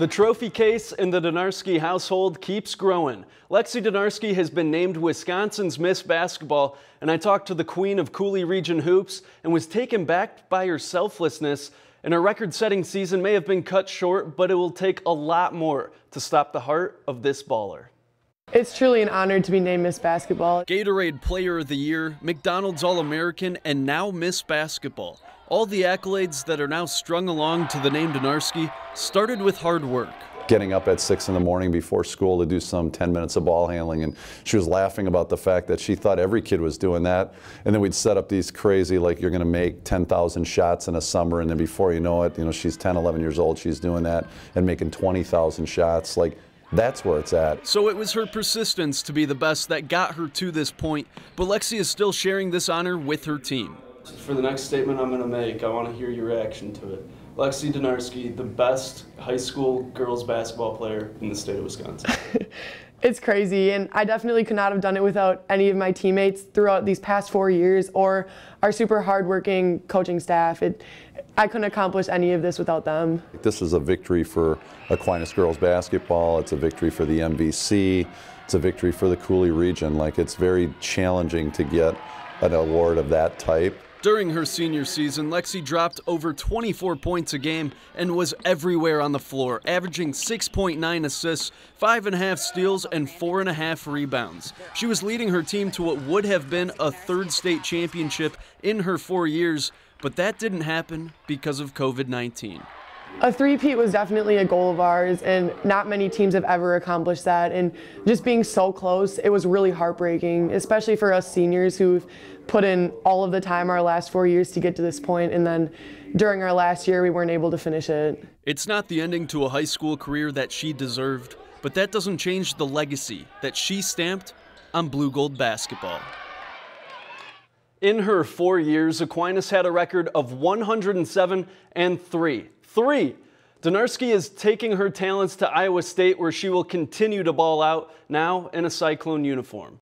The trophy case in the Donarski household keeps growing. Lexi Donarski has been named Wisconsin's Miss Basketball, and I talked to the queen of Cooley Region hoops and was taken back by her selflessness. And her record-setting season may have been cut short, but it will take a lot more to stop the heart of this baller. It's truly an honor to be named Miss Basketball. Gatorade Player of the Year, McDonald's All-American, and now Miss Basketball. All the accolades that are now strung along to the name Donarski started with hard work. Getting up at 6 in the morning before school to do some 10 minutes of ball handling, and she was laughing about the fact that she thought every kid was doing that. And then we'd set up these crazy, like, you're going to make 10,000 shots in a summer, and then before you know it, you know, she's 10, 11 years old, she's doing that and making 20,000 shots. Like, that's where it's at. So it was her persistence to be the best that got her to this point, but Lexi is still sharing this honor with her team. For the next statement I'm going to make, I want to hear your reaction to it. Lexi Donarski, the best high school girls basketball player in the state of Wisconsin. it's crazy, and I definitely could not have done it without any of my teammates throughout these past four years or our super hardworking coaching staff. It, I couldn't accomplish any of this without them. This is a victory for Aquinas girls basketball. It's a victory for the MVC. It's a victory for the Cooley region. Like, it's very challenging to get an award of that type. During her senior season, Lexi dropped over 24 points a game and was everywhere on the floor, averaging 6.9 assists, 5.5 steals, and 4.5 rebounds. She was leading her team to what would have been a third state championship in her four years, but that didn't happen because of COVID 19. A three-peat was definitely a goal of ours, and not many teams have ever accomplished that. And just being so close, it was really heartbreaking, especially for us seniors who've put in all of the time our last four years to get to this point, and then during our last year, we weren't able to finish it. It's not the ending to a high school career that she deserved, but that doesn't change the legacy that she stamped on blue gold basketball. In her four years, Aquinas had a record of 107 and 3. 3! Donarski is taking her talents to Iowa State, where she will continue to ball out, now in a Cyclone uniform.